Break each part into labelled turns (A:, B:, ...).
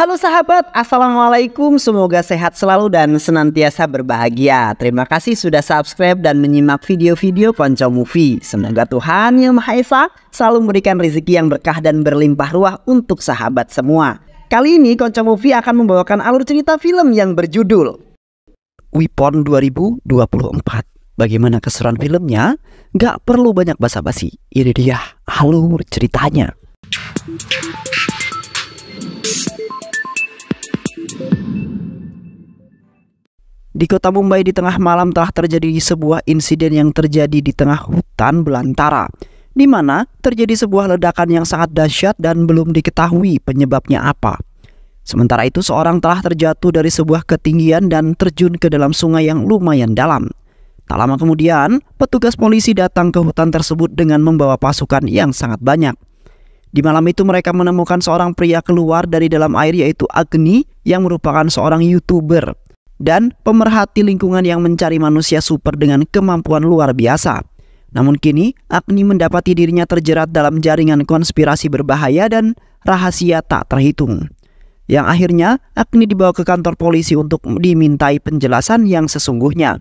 A: Halo sahabat, Assalamualaikum, semoga sehat selalu dan senantiasa berbahagia. Terima kasih sudah subscribe dan menyimak video-video Ponco Movie. Semoga Tuhan Yang Maha Esa selalu memberikan rezeki yang berkah dan berlimpah ruah untuk sahabat semua. Kali ini Konco Movie akan membawakan alur cerita film yang berjudul Wipon 2024. Bagaimana keseruan filmnya? Gak perlu banyak basa-basi. Ini dia alur ceritanya. Di kota Mumbai di tengah malam telah terjadi sebuah insiden yang terjadi di tengah hutan belantara di mana terjadi sebuah ledakan yang sangat dahsyat dan belum diketahui penyebabnya apa. Sementara itu seorang telah terjatuh dari sebuah ketinggian dan terjun ke dalam sungai yang lumayan dalam. Tak lama kemudian, petugas polisi datang ke hutan tersebut dengan membawa pasukan yang sangat banyak. Di malam itu mereka menemukan seorang pria keluar dari dalam air yaitu Agni yang merupakan seorang YouTuber dan pemerhati lingkungan yang mencari manusia super dengan kemampuan luar biasa. Namun kini, Agni mendapati dirinya terjerat dalam jaringan konspirasi berbahaya dan rahasia tak terhitung. Yang akhirnya, Agni dibawa ke kantor polisi untuk dimintai penjelasan yang sesungguhnya.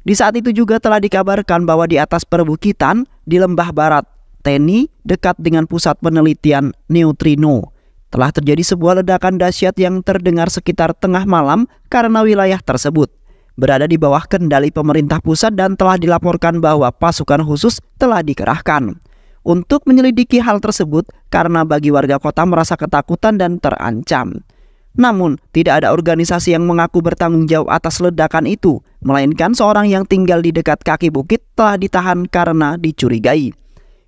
A: Di saat itu juga telah dikabarkan bahwa di atas perbukitan di lembah barat, Teni dekat dengan pusat penelitian neutrino telah terjadi sebuah ledakan dahsyat yang terdengar sekitar tengah malam karena wilayah tersebut berada di bawah kendali pemerintah pusat dan telah dilaporkan bahwa pasukan khusus telah dikerahkan untuk menyelidiki hal tersebut karena bagi warga kota merasa ketakutan dan terancam. Namun, tidak ada organisasi yang mengaku bertanggung jawab atas ledakan itu, melainkan seorang yang tinggal di dekat kaki bukit telah ditahan karena dicurigai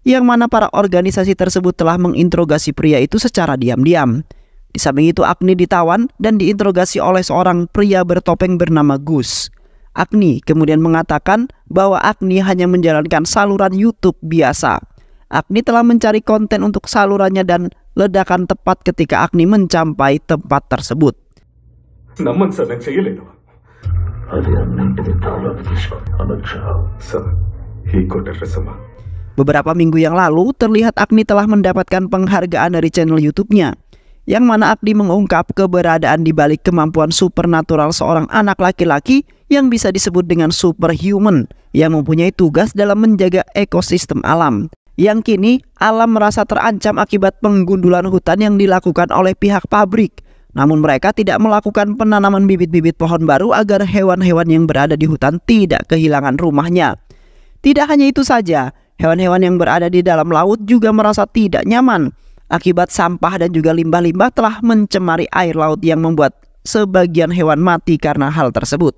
A: yang mana para organisasi tersebut telah menginterogasi pria itu secara diam-diam. Di samping itu Agni ditawan dan diinterogasi oleh seorang pria bertopeng bernama Gus. Agni kemudian mengatakan bahwa Agni hanya menjalankan saluran YouTube biasa. Agni telah mencari konten untuk salurannya dan ledakan tepat ketika Agni mencapai tempat tersebut. Namun Beberapa minggu yang lalu, terlihat Agni telah mendapatkan penghargaan dari channel YouTube-nya, yang mana Agni mengungkap keberadaan di balik kemampuan supernatural seorang anak laki-laki yang bisa disebut dengan superhuman, yang mempunyai tugas dalam menjaga ekosistem alam. Yang kini, alam merasa terancam akibat penggundulan hutan yang dilakukan oleh pihak pabrik. Namun mereka tidak melakukan penanaman bibit-bibit pohon baru agar hewan-hewan yang berada di hutan tidak kehilangan rumahnya. Tidak hanya itu saja, Hewan-hewan yang berada di dalam laut juga merasa tidak nyaman akibat sampah dan juga limbah-limbah telah mencemari air laut yang membuat sebagian hewan mati karena hal tersebut.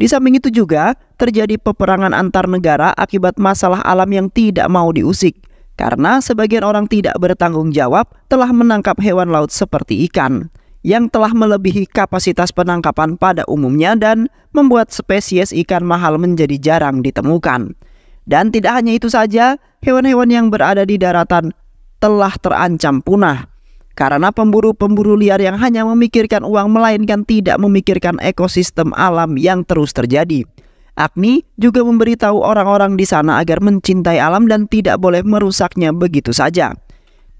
A: Di samping itu juga terjadi peperangan antar negara akibat masalah alam yang tidak mau diusik karena sebagian orang tidak bertanggung jawab telah menangkap hewan laut seperti ikan yang telah melebihi kapasitas penangkapan pada umumnya dan membuat spesies ikan mahal menjadi jarang ditemukan. Dan tidak hanya itu saja, hewan-hewan yang berada di daratan telah terancam punah. Karena pemburu-pemburu liar yang hanya memikirkan uang melainkan tidak memikirkan ekosistem alam yang terus terjadi. Agni juga memberitahu orang-orang di sana agar mencintai alam dan tidak boleh merusaknya begitu saja,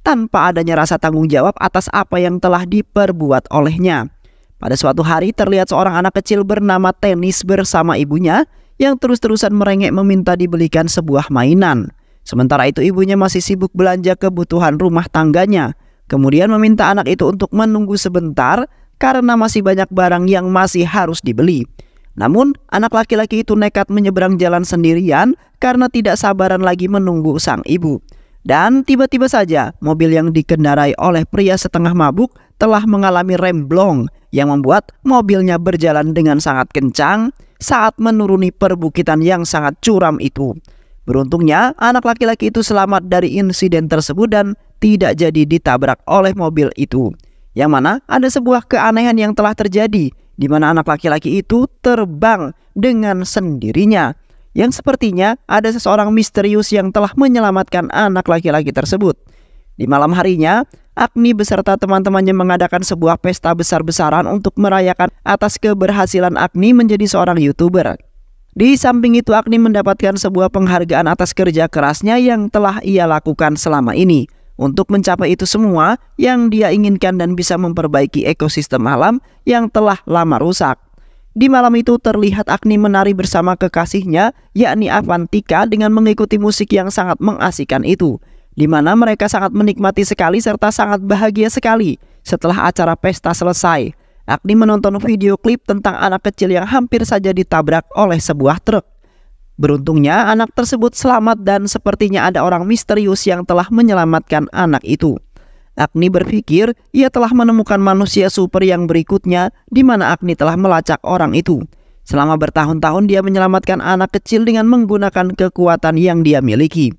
A: tanpa adanya rasa tanggung jawab atas apa yang telah diperbuat olehnya. Pada suatu hari terlihat seorang anak kecil bernama Tenis bersama ibunya yang terus-terusan merengek meminta dibelikan sebuah mainan. Sementara itu ibunya masih sibuk belanja kebutuhan rumah tangganya. Kemudian meminta anak itu untuk menunggu sebentar karena masih banyak barang yang masih harus dibeli. Namun, anak laki-laki itu nekat menyeberang jalan sendirian karena tidak sabaran lagi menunggu sang ibu. Dan tiba-tiba saja mobil yang dikendarai oleh pria setengah mabuk telah mengalami remblong yang membuat mobilnya berjalan dengan sangat kencang saat menuruni perbukitan yang sangat curam itu. Beruntungnya, anak laki-laki itu selamat dari insiden tersebut dan tidak jadi ditabrak oleh mobil itu. Yang mana ada sebuah keanehan yang telah terjadi, di mana anak laki-laki itu terbang dengan sendirinya. Yang sepertinya ada seseorang misterius yang telah menyelamatkan anak laki-laki tersebut. Di malam harinya, Agni beserta teman-temannya mengadakan sebuah pesta besar-besaran untuk merayakan atas keberhasilan Agni menjadi seorang YouTuber. Di samping itu Agni mendapatkan sebuah penghargaan atas kerja kerasnya yang telah ia lakukan selama ini. Untuk mencapai itu semua yang dia inginkan dan bisa memperbaiki ekosistem alam yang telah lama rusak. Di malam itu terlihat Agni menari bersama kekasihnya yakni Avantika dengan mengikuti musik yang sangat mengasihkan itu di mana mereka sangat menikmati sekali serta sangat bahagia sekali setelah acara pesta selesai. Agni menonton video klip tentang anak kecil yang hampir saja ditabrak oleh sebuah truk. Beruntungnya anak tersebut selamat dan sepertinya ada orang misterius yang telah menyelamatkan anak itu. Agni berpikir ia telah menemukan manusia super yang berikutnya di mana Agni telah melacak orang itu. Selama bertahun-tahun dia menyelamatkan anak kecil dengan menggunakan kekuatan yang dia miliki.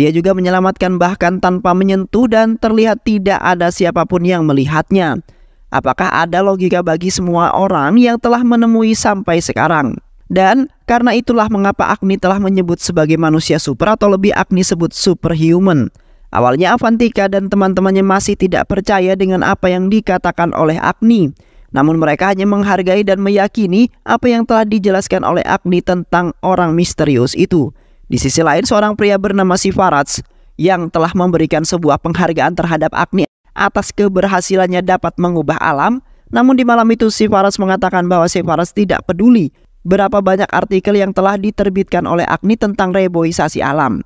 A: Dia juga menyelamatkan bahkan tanpa menyentuh dan terlihat tidak ada siapapun yang melihatnya. Apakah ada logika bagi semua orang yang telah menemui sampai sekarang? Dan karena itulah mengapa Agni telah menyebut sebagai manusia super atau lebih Agni sebut superhuman. Awalnya Avantika dan teman-temannya masih tidak percaya dengan apa yang dikatakan oleh Agni. Namun mereka hanya menghargai dan meyakini apa yang telah dijelaskan oleh Agni tentang orang misterius itu. Di sisi lain, seorang pria bernama Sifarats yang telah memberikan sebuah penghargaan terhadap Agni atas keberhasilannya dapat mengubah alam, namun di malam itu Sifarats mengatakan bahwa Sifarats tidak peduli berapa banyak artikel yang telah diterbitkan oleh Agni tentang reboisasi alam.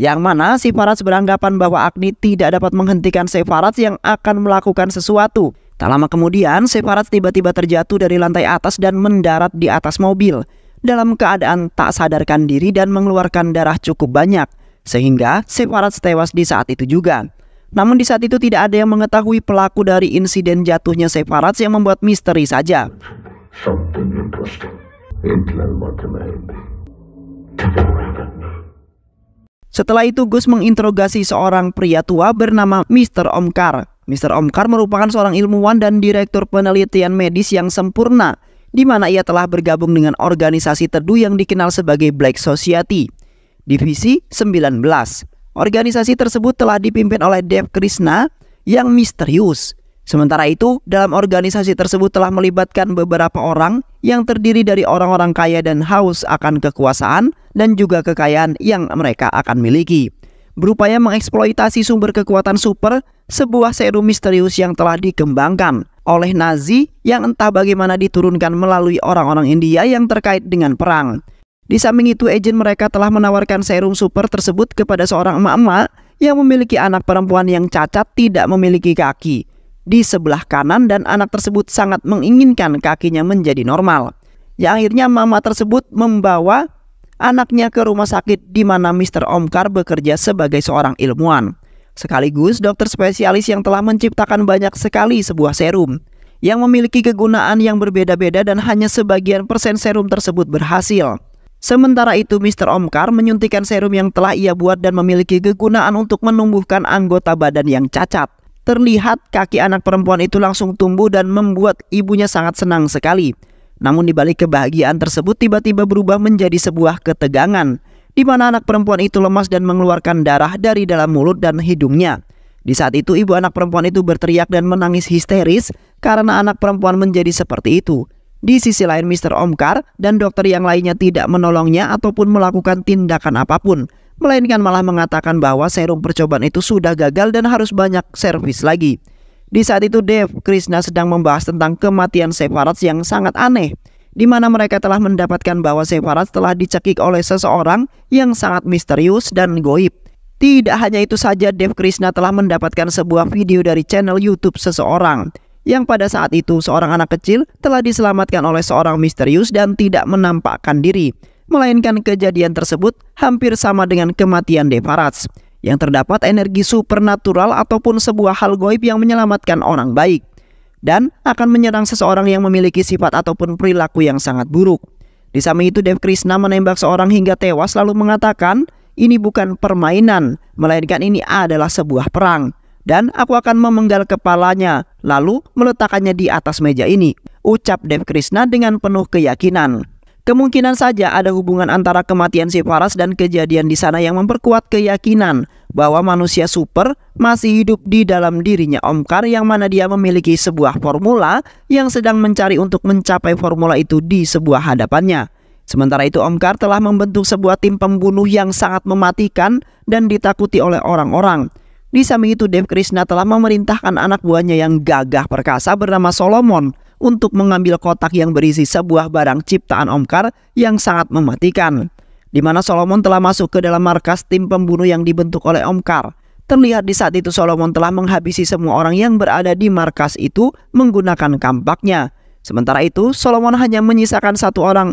A: Yang mana Sifarats beranggapan bahwa Agni tidak dapat menghentikan Sefarats yang akan melakukan sesuatu. Tak lama kemudian, Sefarats tiba-tiba terjatuh dari lantai atas dan mendarat di atas mobil dalam keadaan tak sadarkan diri dan mengeluarkan darah cukup banyak, sehingga Separat tewas di saat itu juga. Namun di saat itu tidak ada yang mengetahui pelaku dari insiden jatuhnya Separat yang membuat misteri saja. Setelah itu Gus menginterogasi seorang pria tua bernama Mr. Omkar. Mr. Omkar merupakan seorang ilmuwan dan direktur penelitian medis yang sempurna di mana ia telah bergabung dengan organisasi teduh yang dikenal sebagai Black Society. Divisi 19. Organisasi tersebut telah dipimpin oleh Dev Krishna yang misterius. Sementara itu, dalam organisasi tersebut telah melibatkan beberapa orang yang terdiri dari orang-orang kaya dan haus akan kekuasaan dan juga kekayaan yang mereka akan miliki berupaya mengeksploitasi sumber kekuatan super, sebuah serum misterius yang telah dikembangkan oleh Nazi yang entah bagaimana diturunkan melalui orang-orang India yang terkait dengan perang. Di samping itu, agen mereka telah menawarkan serum super tersebut kepada seorang emak-emak yang memiliki anak perempuan yang cacat tidak memiliki kaki di sebelah kanan dan anak tersebut sangat menginginkan kakinya menjadi normal. Yang akhirnya mama tersebut membawa anaknya ke rumah sakit di mana Mr. Omkar bekerja sebagai seorang ilmuwan. Sekaligus dokter spesialis yang telah menciptakan banyak sekali sebuah serum yang memiliki kegunaan yang berbeda-beda dan hanya sebagian persen serum tersebut berhasil. Sementara itu, Mr. Omkar menyuntikan serum yang telah ia buat dan memiliki kegunaan untuk menumbuhkan anggota badan yang cacat. Terlihat kaki anak perempuan itu langsung tumbuh dan membuat ibunya sangat senang sekali. Namun di balik kebahagiaan tersebut tiba-tiba berubah menjadi sebuah ketegangan di mana anak perempuan itu lemas dan mengeluarkan darah dari dalam mulut dan hidungnya. Di saat itu ibu anak perempuan itu berteriak dan menangis histeris karena anak perempuan menjadi seperti itu. Di sisi lain Mr. Omkar dan dokter yang lainnya tidak menolongnya ataupun melakukan tindakan apapun. Melainkan malah mengatakan bahwa serum percobaan itu sudah gagal dan harus banyak servis lagi. Di saat itu Dev, Krishna sedang membahas tentang kematian Sepharad yang sangat aneh, di mana mereka telah mendapatkan bahwa Sepharad telah dicekik oleh seseorang yang sangat misterius dan goib. Tidak hanya itu saja, Dev Krishna telah mendapatkan sebuah video dari channel YouTube seseorang, yang pada saat itu seorang anak kecil telah diselamatkan oleh seorang misterius dan tidak menampakkan diri. Melainkan kejadian tersebut hampir sama dengan kematian Devarats yang terdapat energi supernatural ataupun sebuah hal goib yang menyelamatkan orang baik dan akan menyerang seseorang yang memiliki sifat ataupun perilaku yang sangat buruk. Di samping itu Dev Krishna menembak seorang hingga tewas lalu mengatakan, "Ini bukan permainan, melainkan ini adalah sebuah perang dan aku akan memenggal kepalanya lalu meletakkannya di atas meja ini." ucap Dev Krishna dengan penuh keyakinan. Kemungkinan saja ada hubungan antara kematian si Paras dan kejadian di sana yang memperkuat keyakinan bahwa manusia super masih hidup di dalam dirinya Omkar yang mana dia memiliki sebuah formula yang sedang mencari untuk mencapai formula itu di sebuah hadapannya. Sementara itu Omkar telah membentuk sebuah tim pembunuh yang sangat mematikan dan ditakuti oleh orang-orang. Di samping itu Dev Krishna telah memerintahkan anak buahnya yang gagah perkasa bernama Solomon untuk mengambil kotak yang berisi sebuah barang ciptaan Omkar yang sangat mematikan di mana Solomon telah masuk ke dalam markas tim pembunuh yang dibentuk oleh Omkar. Terlihat di saat itu Solomon telah menghabisi semua orang yang berada di markas itu menggunakan kampaknya. Sementara itu, Solomon hanya menyisakan satu orang,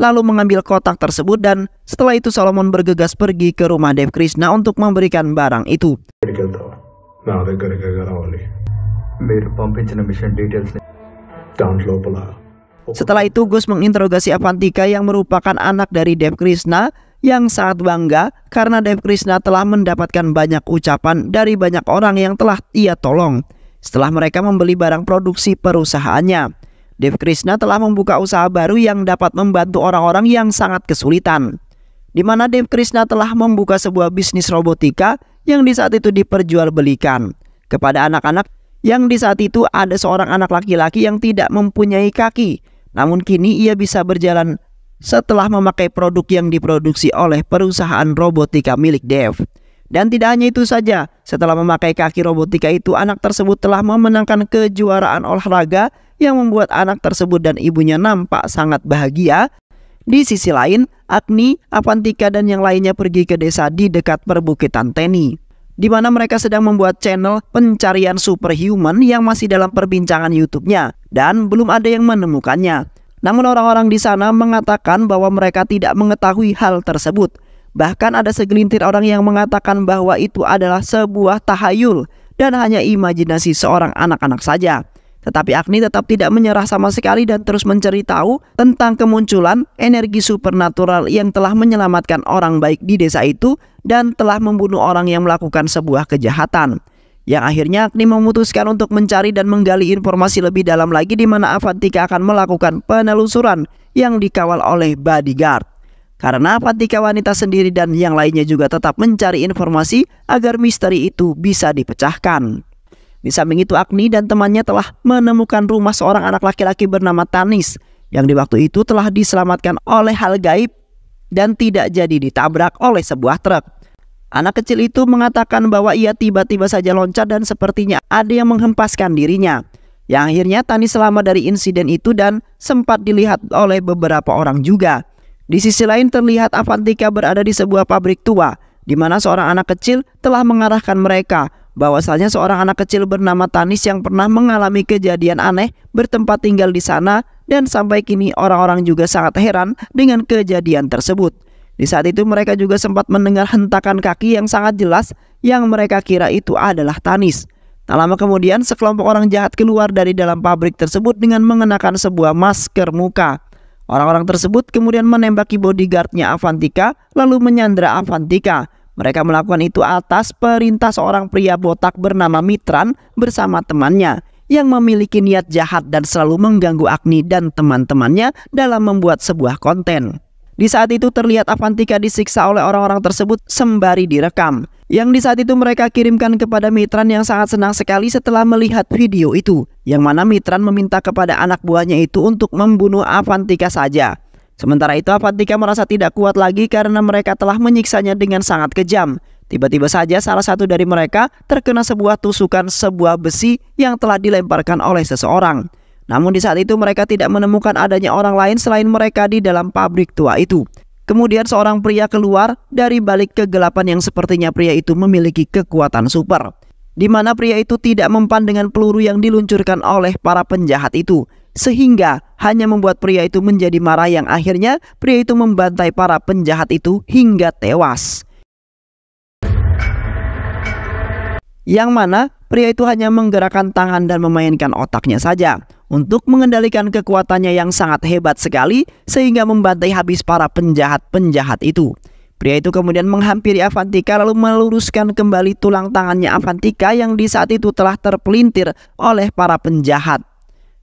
A: lalu mengambil kotak tersebut dan setelah itu Solomon bergegas pergi ke rumah Dev Krishna untuk memberikan barang itu. Setelah itu Gus menginterogasi Avantika yang merupakan anak dari Dev Krishna yang sangat bangga karena Dev Krishna telah mendapatkan banyak ucapan dari banyak orang yang telah ia tolong setelah mereka membeli barang produksi perusahaannya. Dev Krishna telah membuka usaha baru yang dapat membantu orang-orang yang sangat kesulitan. Di mana Dev Krishna telah membuka sebuah bisnis robotika yang di saat itu diperjualbelikan kepada anak-anak yang di saat itu ada seorang anak laki-laki yang tidak mempunyai kaki namun kini ia bisa berjalan setelah memakai produk yang diproduksi oleh perusahaan robotika milik Dev. Dan tidak hanya itu saja, setelah memakai kaki robotika itu, anak tersebut telah memenangkan kejuaraan olahraga yang membuat anak tersebut dan ibunya nampak sangat bahagia. Di sisi lain, Agni, Avantika, dan yang lainnya pergi ke desa di dekat perbukitan Teni di mana mereka sedang membuat channel pencarian superhuman yang masih dalam perbincangan YouTube-nya dan belum ada yang menemukannya. Namun orang-orang di sana mengatakan bahwa mereka tidak mengetahui hal tersebut. Bahkan ada segelintir orang yang mengatakan bahwa itu adalah sebuah tahayul dan hanya imajinasi seorang anak-anak saja. Tetapi Agni tetap tidak menyerah sama sekali dan terus mencari tahu tentang kemunculan energi supernatural yang telah menyelamatkan orang baik di desa itu dan telah membunuh orang yang melakukan sebuah kejahatan. Yang akhirnya Agni memutuskan untuk mencari dan menggali informasi lebih dalam lagi di mana Avantika akan melakukan penelusuran yang dikawal oleh bodyguard. Karena Avantika wanita sendiri dan yang lainnya juga tetap mencari informasi agar misteri itu bisa dipecahkan. Di samping itu Agni dan temannya telah menemukan rumah seorang anak laki-laki bernama Tanis yang di waktu itu telah diselamatkan oleh hal gaib dan tidak jadi ditabrak oleh sebuah truk. Anak kecil itu mengatakan bahwa ia tiba-tiba saja loncat dan sepertinya ada yang menghempaskan dirinya. Yang akhirnya Tani selamat dari insiden itu dan sempat dilihat oleh beberapa orang juga. Di sisi lain terlihat Avantika berada di sebuah pabrik tua di mana seorang anak kecil telah mengarahkan mereka bahwasanya seorang anak kecil bernama Tanis yang pernah mengalami kejadian aneh bertempat tinggal di sana dan sampai kini orang-orang juga sangat heran dengan kejadian tersebut. Di saat itu mereka juga sempat mendengar hentakan kaki yang sangat jelas yang mereka kira itu adalah Tanis. Tak lama kemudian sekelompok orang jahat keluar dari dalam pabrik tersebut dengan mengenakan sebuah masker muka. Orang-orang tersebut kemudian menembaki bodyguardnya Avantika lalu menyandra Avantika. Mereka melakukan itu atas perintah seorang pria botak bernama Mitran bersama temannya yang memiliki niat jahat dan selalu mengganggu Agni dan teman-temannya dalam membuat sebuah konten. Di saat itu terlihat Avantika disiksa oleh orang-orang tersebut sembari direkam. Yang di saat itu mereka kirimkan kepada Mitran yang sangat senang sekali setelah melihat video itu. Yang mana Mitran meminta kepada anak buahnya itu untuk membunuh Avantika saja. Sementara itu Avantika merasa tidak kuat lagi karena mereka telah menyiksanya dengan sangat kejam. Tiba-tiba saja salah satu dari mereka terkena sebuah tusukan sebuah besi yang telah dilemparkan oleh seseorang. Namun di saat itu mereka tidak menemukan adanya orang lain selain mereka di dalam pabrik tua itu. Kemudian seorang pria keluar dari balik kegelapan yang sepertinya pria itu memiliki kekuatan super. Di mana pria itu tidak mempan dengan peluru yang diluncurkan oleh para penjahat itu. Sehingga hanya membuat pria itu menjadi marah yang akhirnya pria itu membantai para penjahat itu hingga tewas. yang mana pria itu hanya menggerakkan tangan dan memainkan otaknya saja untuk mengendalikan kekuatannya yang sangat hebat sekali sehingga membantai habis para penjahat-penjahat itu. Pria itu kemudian menghampiri Avantika lalu meluruskan kembali tulang tangannya Avantika yang di saat itu telah terpelintir oleh para penjahat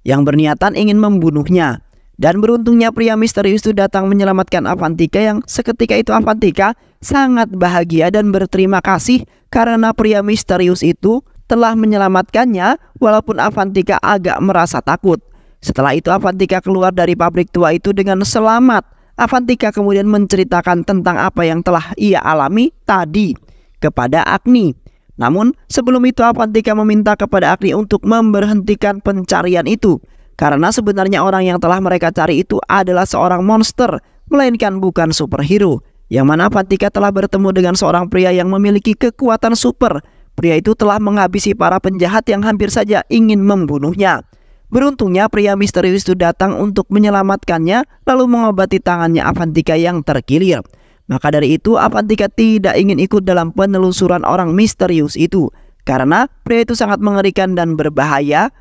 A: yang berniatan ingin membunuhnya. Dan beruntungnya pria misterius itu datang menyelamatkan Avantika yang seketika itu Avantika sangat bahagia dan berterima kasih karena pria misterius itu telah menyelamatkannya walaupun Avantika agak merasa takut. Setelah itu Avantika keluar dari pabrik tua itu dengan selamat. Avantika kemudian menceritakan tentang apa yang telah ia alami tadi kepada Agni. Namun sebelum itu Avantika meminta kepada Agni untuk memberhentikan pencarian itu karena sebenarnya orang yang telah mereka cari itu adalah seorang monster melainkan bukan superhero yang mana Fatika telah bertemu dengan seorang pria yang memiliki kekuatan super. Pria itu telah menghabisi para penjahat yang hampir saja ingin membunuhnya. Beruntungnya pria misterius itu datang untuk menyelamatkannya lalu mengobati tangannya Avantika yang terkilir. Maka dari itu Avantika tidak ingin ikut dalam penelusuran orang misterius itu karena pria itu sangat mengerikan dan berbahaya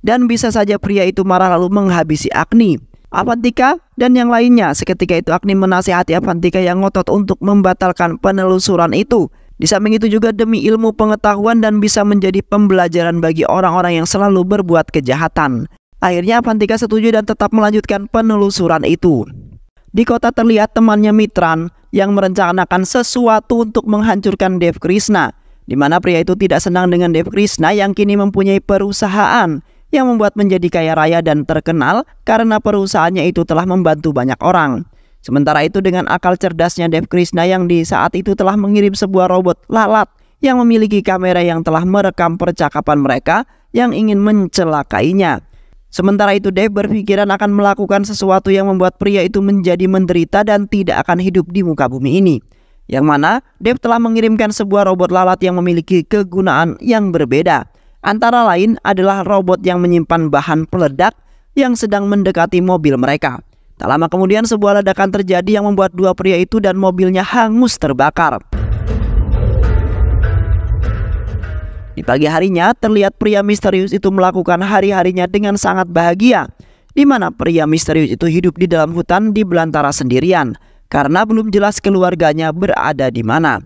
A: dan bisa saja pria itu marah lalu menghabisi Agni. Avantika dan yang lainnya. Seketika itu Agni menasihati Avantika yang ngotot untuk membatalkan penelusuran itu. Di samping itu juga demi ilmu pengetahuan dan bisa menjadi pembelajaran bagi orang-orang yang selalu berbuat kejahatan. Akhirnya Avantika setuju dan tetap melanjutkan penelusuran itu. Di kota terlihat temannya Mitran yang merencanakan sesuatu untuk menghancurkan Dev Krishna, di mana pria itu tidak senang dengan Dev Krishna yang kini mempunyai perusahaan yang membuat menjadi kaya raya dan terkenal karena perusahaannya itu telah membantu banyak orang. Sementara itu dengan akal cerdasnya Dev Krishna yang di saat itu telah mengirim sebuah robot lalat yang memiliki kamera yang telah merekam percakapan mereka yang ingin mencelakainya. Sementara itu Dev berpikiran akan melakukan sesuatu yang membuat pria itu menjadi menderita dan tidak akan hidup di muka bumi ini. Yang mana Dev telah mengirimkan sebuah robot lalat yang memiliki kegunaan yang berbeda Antara lain adalah robot yang menyimpan bahan peledak yang sedang mendekati mobil mereka. Tak lama kemudian sebuah ledakan terjadi yang membuat dua pria itu dan mobilnya hangus terbakar. Di pagi harinya terlihat pria misterius itu melakukan hari-harinya dengan sangat bahagia. Di mana pria misterius itu hidup di dalam hutan di belantara sendirian karena belum jelas keluarganya berada di mana.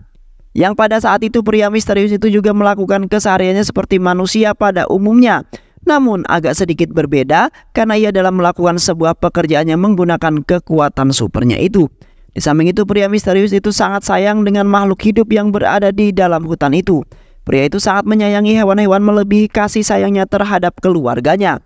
A: Yang pada saat itu pria misterius itu juga melakukan kesehariannya seperti manusia pada umumnya. Namun agak sedikit berbeda karena ia dalam melakukan sebuah pekerjaannya menggunakan kekuatan supernya itu. Di samping itu pria misterius itu sangat sayang dengan makhluk hidup yang berada di dalam hutan itu. Pria itu sangat menyayangi hewan-hewan melebihi kasih sayangnya terhadap keluarganya.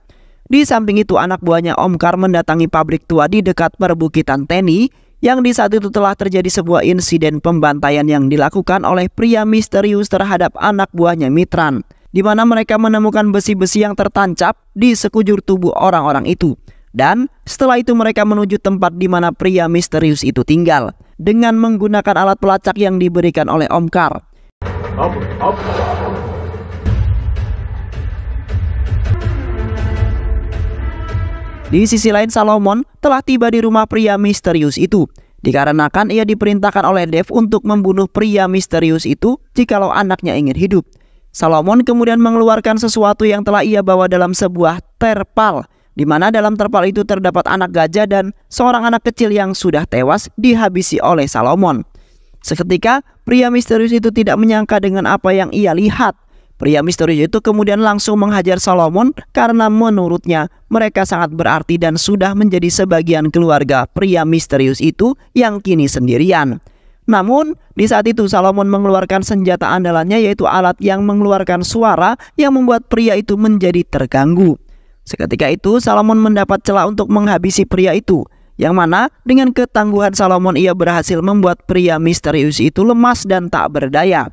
A: Di samping itu anak buahnya Om Omkar mendatangi pabrik tua di dekat perbukitan Teni yang di saat itu telah terjadi sebuah insiden pembantaian yang dilakukan oleh pria misterius terhadap anak buahnya Mitran, di mana mereka menemukan besi-besi yang tertancap di sekujur tubuh orang-orang itu. Dan setelah itu mereka menuju tempat di mana pria misterius itu tinggal dengan menggunakan alat pelacak yang diberikan oleh Omkar. Up, Di sisi lain Salomon telah tiba di rumah pria misterius itu. Dikarenakan ia diperintahkan oleh Dev untuk membunuh pria misterius itu jikalau anaknya ingin hidup. Salomon kemudian mengeluarkan sesuatu yang telah ia bawa dalam sebuah terpal, di mana dalam terpal itu terdapat anak gajah dan seorang anak kecil yang sudah tewas dihabisi oleh Salomon. Seketika, pria misterius itu tidak menyangka dengan apa yang ia lihat. Pria misterius itu kemudian langsung menghajar Solomon karena menurutnya mereka sangat berarti dan sudah menjadi sebagian keluarga pria misterius itu yang kini sendirian. Namun, di saat itu Salomon mengeluarkan senjata andalannya yaitu alat yang mengeluarkan suara yang membuat pria itu menjadi terganggu. Seketika itu, Salomon mendapat celah untuk menghabisi pria itu, yang mana dengan ketangguhan Salomon ia berhasil membuat pria misterius itu lemas dan tak berdaya.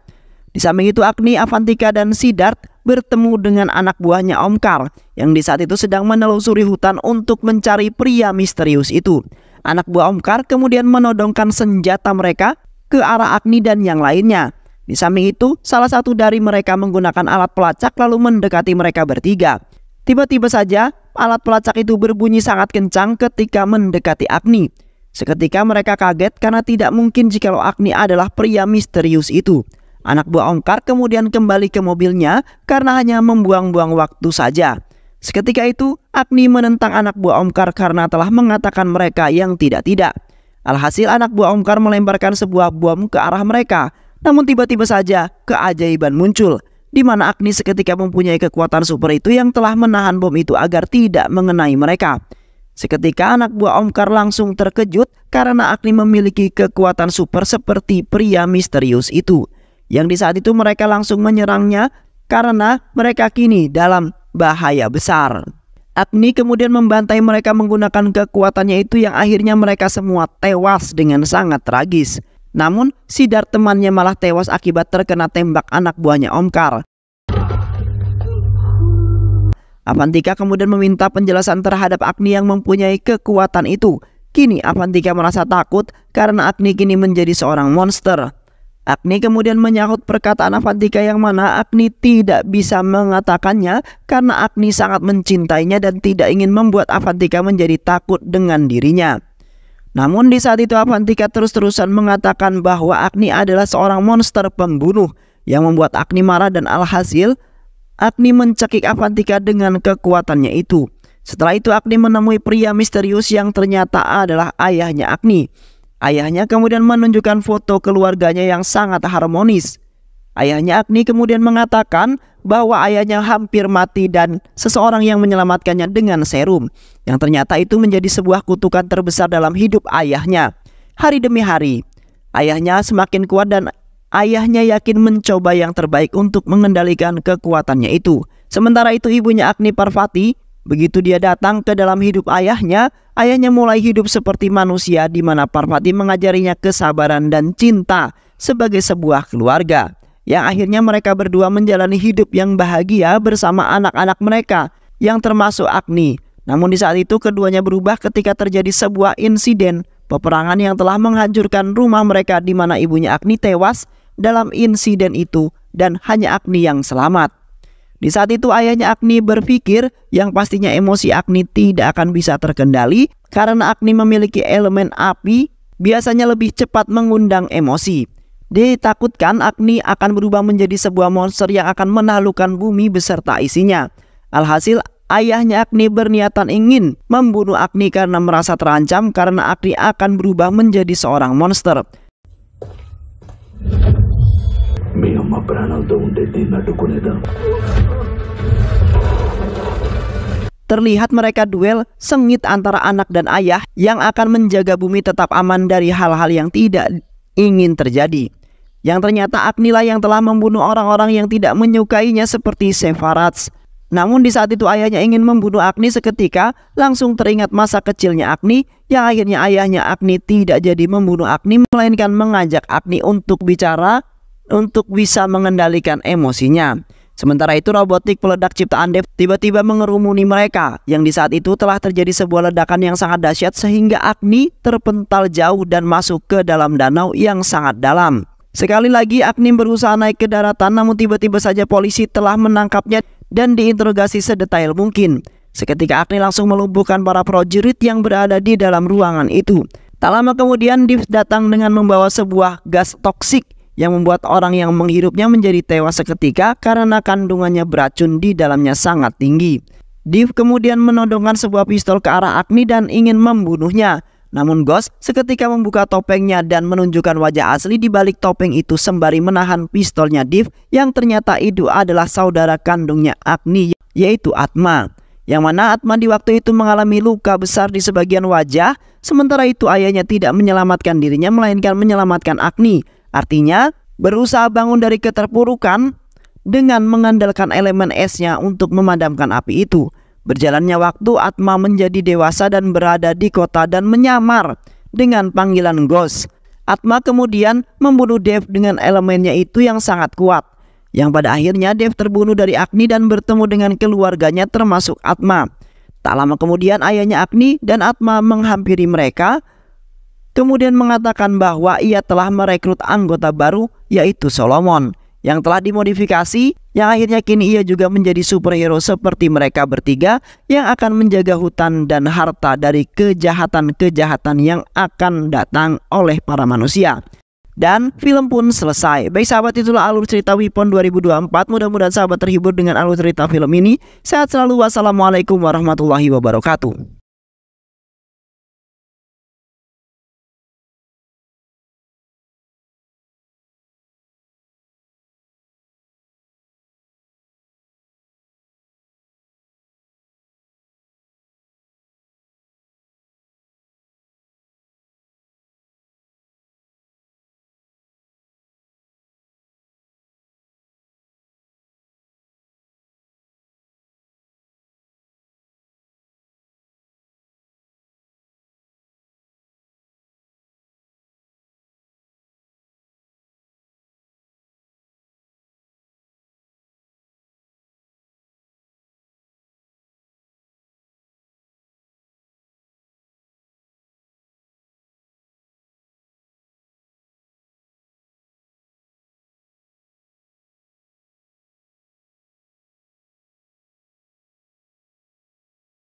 A: Di samping itu Agni, Avantika, dan Sidart bertemu dengan anak buahnya Omkar yang di saat itu sedang menelusuri hutan untuk mencari pria misterius itu. Anak buah Omkar kemudian menodongkan senjata mereka ke arah Agni dan yang lainnya. Di samping itu, salah satu dari mereka menggunakan alat pelacak lalu mendekati mereka bertiga. Tiba-tiba saja, alat pelacak itu berbunyi sangat kencang ketika mendekati Agni. Seketika mereka kaget karena tidak mungkin jika Agni adalah pria misterius itu. Anak buah Ongkar kemudian kembali ke mobilnya karena hanya membuang-buang waktu saja. Seketika itu, Agni menentang anak buah Omkar karena telah mengatakan mereka yang tidak-tidak. Alhasil anak buah Omkar melemparkan sebuah bom ke arah mereka. Namun tiba-tiba saja keajaiban muncul, di mana Agni seketika mempunyai kekuatan super itu yang telah menahan bom itu agar tidak mengenai mereka. Seketika anak buah Omkar langsung terkejut karena Agni memiliki kekuatan super seperti pria misterius itu yang di saat itu mereka langsung menyerangnya karena mereka kini dalam bahaya besar. Agni kemudian membantai mereka menggunakan kekuatannya itu yang akhirnya mereka semua tewas dengan sangat tragis. Namun, Sidar temannya malah tewas akibat terkena tembak anak buahnya Omkar. Avantika kemudian meminta penjelasan terhadap Agni yang mempunyai kekuatan itu. Kini Avantika merasa takut karena Agni kini menjadi seorang monster. Agni kemudian menyahut perkataan Avantika yang mana Agni tidak bisa mengatakannya karena Agni sangat mencintainya dan tidak ingin membuat Avantika menjadi takut dengan dirinya. Namun di saat itu Avantika terus-terusan mengatakan bahwa Agni adalah seorang monster pembunuh yang membuat Agni marah dan alhasil Agni mencekik Avantika dengan kekuatannya itu. Setelah itu Agni menemui pria misterius yang ternyata adalah ayahnya Agni. Ayahnya kemudian menunjukkan foto keluarganya yang sangat harmonis. Ayahnya Agni kemudian mengatakan bahwa ayahnya hampir mati dan seseorang yang menyelamatkannya dengan serum yang ternyata itu menjadi sebuah kutukan terbesar dalam hidup ayahnya. Hari demi hari, ayahnya semakin kuat dan ayahnya yakin mencoba yang terbaik untuk mengendalikan kekuatannya itu. Sementara itu ibunya Agni Parvati Begitu dia datang ke dalam hidup ayahnya, ayahnya mulai hidup seperti manusia di mana Parvati mengajarinya kesabaran dan cinta sebagai sebuah keluarga. Yang akhirnya mereka berdua menjalani hidup yang bahagia bersama anak-anak mereka yang termasuk Agni. Namun di saat itu keduanya berubah ketika terjadi sebuah insiden peperangan yang telah menghancurkan rumah mereka di mana ibunya Agni tewas dalam insiden itu dan hanya Agni yang selamat. Di saat itu ayahnya Agni berpikir yang pastinya emosi Agni tidak akan bisa terkendali karena Agni memiliki elemen api biasanya lebih cepat mengundang emosi. Ditakutkan Agni akan berubah menjadi sebuah monster yang akan menaklukkan bumi beserta isinya. Alhasil ayahnya Agni berniatan ingin membunuh Agni karena merasa terancam karena Agni akan berubah menjadi seorang monster. మీ అమ్మ ప్రాణాలతో ఉంటే దీన్ని అడ్డుకునేదా Terlihat mereka duel sengit antara anak dan ayah yang akan menjaga bumi tetap aman dari hal-hal yang tidak ingin terjadi. Yang ternyata Agnila yang telah membunuh orang-orang yang tidak menyukainya seperti Sefarats. Namun di saat itu ayahnya ingin membunuh Agni seketika langsung teringat masa kecilnya Agni yang akhirnya ayahnya Agni tidak jadi membunuh Agni melainkan mengajak Agni untuk bicara untuk bisa mengendalikan emosinya. Sementara itu robotik peledak ciptaan Dev tiba-tiba mengerumuni mereka yang di saat itu telah terjadi sebuah ledakan yang sangat dahsyat sehingga Agni terpental jauh dan masuk ke dalam danau yang sangat dalam. Sekali lagi Agni berusaha naik ke daratan namun tiba-tiba saja polisi telah menangkapnya dan diinterogasi sedetail mungkin. Seketika Agni langsung melumpuhkan para prajurit yang berada di dalam ruangan itu. Tak lama kemudian Div datang dengan membawa sebuah gas toksik yang membuat orang yang menghirupnya menjadi tewas seketika karena kandungannya beracun di dalamnya sangat tinggi. Div kemudian menodongkan sebuah pistol ke arah Agni dan ingin membunuhnya. Namun Ghost seketika membuka topengnya dan menunjukkan wajah asli di balik topeng itu sembari menahan pistolnya Div yang ternyata itu adalah saudara kandungnya Agni yaitu Atma yang mana Atma di waktu itu mengalami luka besar di sebagian wajah, sementara itu ayahnya tidak menyelamatkan dirinya melainkan menyelamatkan Agni. Artinya, berusaha bangun dari keterpurukan dengan mengandalkan elemen esnya untuk memadamkan api itu. Berjalannya waktu, Atma menjadi dewasa dan berada di kota dan menyamar dengan panggilan Ghost. Atma kemudian membunuh Dev dengan elemennya itu yang sangat kuat. Yang pada akhirnya Dev terbunuh dari Agni dan bertemu dengan keluarganya termasuk Atma. Tak lama kemudian ayahnya Agni dan Atma menghampiri mereka kemudian mengatakan bahwa ia telah merekrut anggota baru yaitu Solomon yang telah dimodifikasi yang akhirnya kini ia juga menjadi superhero seperti mereka bertiga yang akan menjaga hutan dan harta dari kejahatan-kejahatan yang akan datang oleh para manusia. Dan film pun selesai. Baik sahabat itulah alur cerita Wipon 2024. Mudah-mudahan sahabat terhibur dengan alur cerita film ini. Sehat selalu. Wassalamualaikum warahmatullahi wabarakatuh.